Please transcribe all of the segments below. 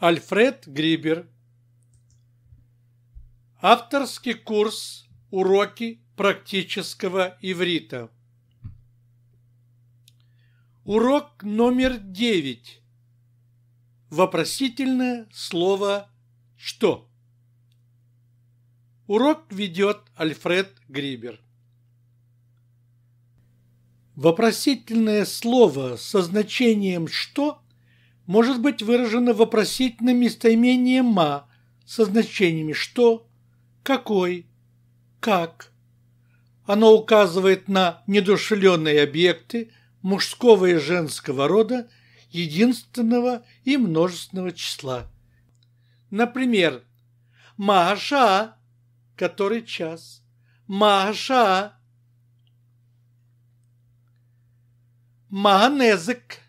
Альфред Грибер. Авторский курс «Уроки практического иврита». Урок номер девять. Вопросительное слово «что?». Урок ведет Альфред Грибер. Вопросительное слово со значением «что» может быть выражено вопросительным местоимением «ма» со значениями «что», «какой», «как». Оно указывает на недушевленные объекты мужского и женского рода, единственного и множественного числа. Например, «Маша», который час, «Маша», «Майонезик»,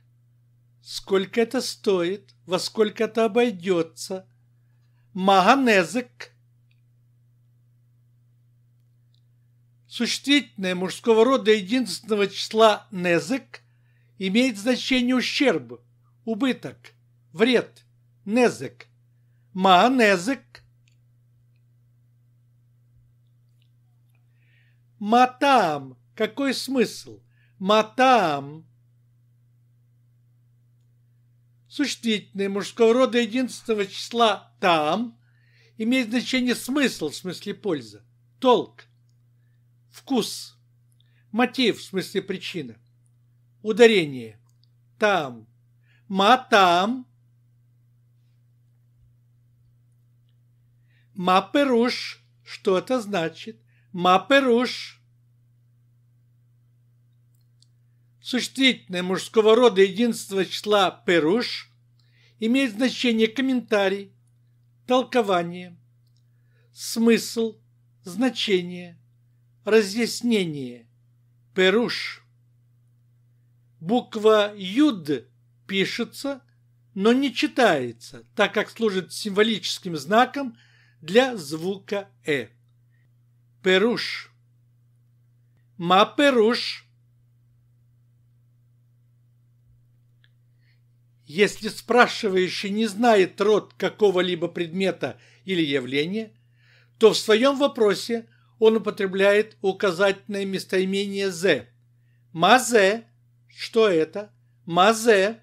Сколько это стоит? Во сколько это обойдется? Маганезек. Существительное мужского рода единственного числа «незек» имеет значение ущерб, убыток, вред, незек, маанезек. Матам. Какой смысл? Матам существительное мужского рода единственного числа «там» имеет значение смысл в смысле польза, толк, вкус, мотив в смысле причина, ударение «там», «ма-там», «ма-перуш» что это значит, «ма-перуш» Существительное мужского рода единства числа «перуш» имеет значение комментарий, толкование, смысл, значение, разъяснение, «перуш». Буква «юд» пишется, но не читается, так как служит символическим знаком для звука «э». «Перуш». «Ма-перуш» Если спрашивающий не знает род какого-либо предмета или явления, то в своем вопросе он употребляет указательное местоимение «зе». «Мазе» – что это? «Мазе»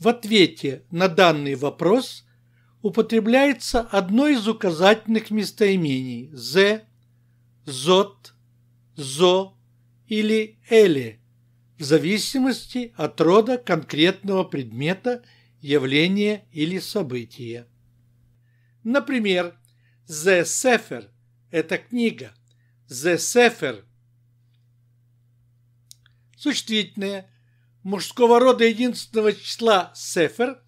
В ответе на данный вопрос употребляется одно из указательных местоимений «зе», «зот», «зо» или «эле», в зависимости от рода конкретного предмета, явления или события. Например, «The Sefer» – это книга. «The Sefer» – существительное мужского рода единственного числа sefer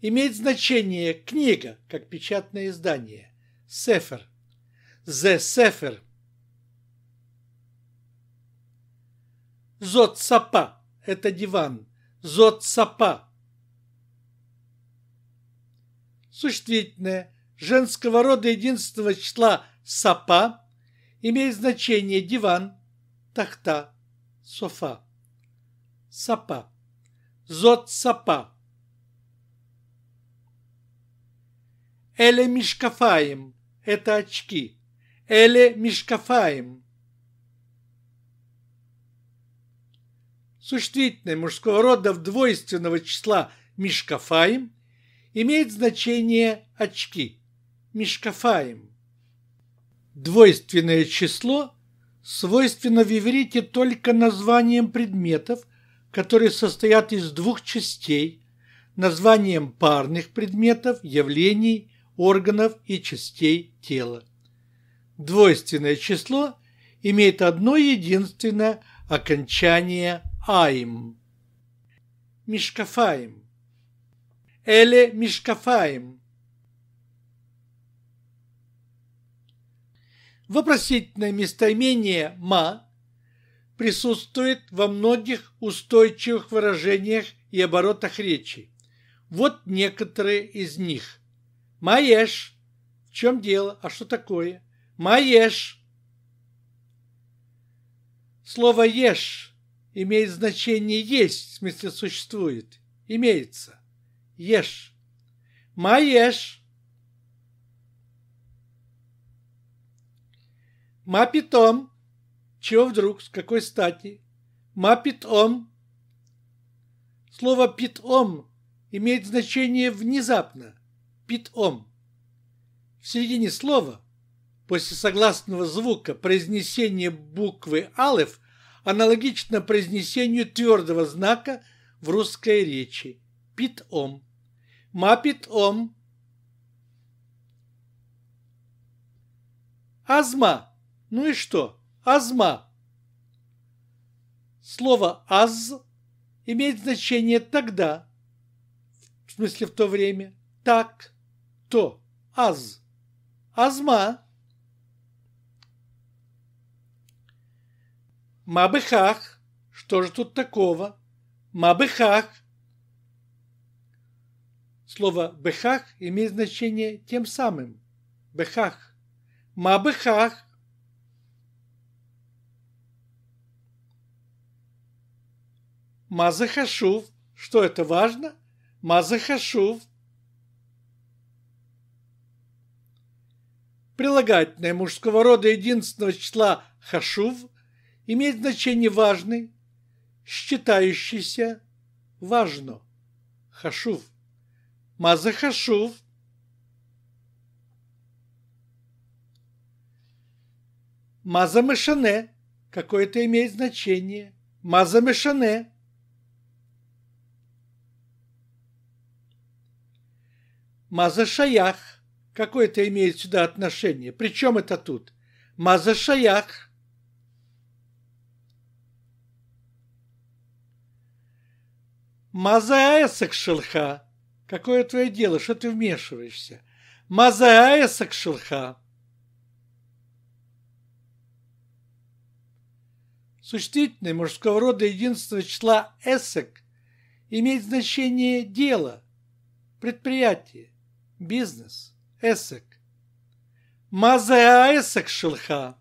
имеет значение «книга», как печатное издание. sefer «The Sefer» – Зод Сапа – это диван. Зод Сапа. Существительное женского рода единственного числа Сапа имеет значение диван, тахта, софа. Сапа. Зод Сапа. Эле Мишкафаем – это очки. Эле Мишкафаем – существительное мужского рода в двойственного числа мишкафаем имеет значение очки. Мишкафаем. Двойственное число свойственно в иврите только названием предметов, которые состоят из двух частей, названием парных предметов, явлений, органов и частей тела. Двойственное число имеет одно единственное окончание Аим. Мишкафаим. Эле Мишкафаим. Вопросительное местоимение «ма» присутствует во многих устойчивых выражениях и оборотах речи. Вот некоторые из них. «Маешь» – в чем дело, а что такое? «Маешь» Слово «ешь» имеет значение есть, в смысле существует, имеется. Ешь. Маешь. Мапитом. Чего вдруг? С какой стати? Мапитом. Слово питом имеет значение внезапно. Питом. В середине слова, после согласного звука произнесения буквы алеф – аналогично произнесению твердого знака в русской речи – «пит-ом». «Ма-пит-ом». «Азма». Ну и что? «Азма». Слово «аз» имеет значение «тогда», в смысле в то время, «так», «то», «аз». «Азма». Мабыхах! Что же тут такого? Мабыхах! Слово бехах имеет значение тем самым. Бехах. Мабыхах! Мазахашув. Что это важно? Мазахашув. Прилагательное мужского рода единственного числа хашув – имеет значение важный, считающийся, важно. Хашув. Маза хашув. Маза мешане. Какое-то имеет значение. Маза мешане. Маза шаях. Какое-то имеет сюда отношение. Причем это тут? Маза шаях. Мазаэсак шелха. Какое твое дело, что ты вмешиваешься? Мазаэсак шелха. Существительное мужского рода единственного числа эсек имеет значение дело, предприятие, бизнес, эсек. Мазаэсак шелха.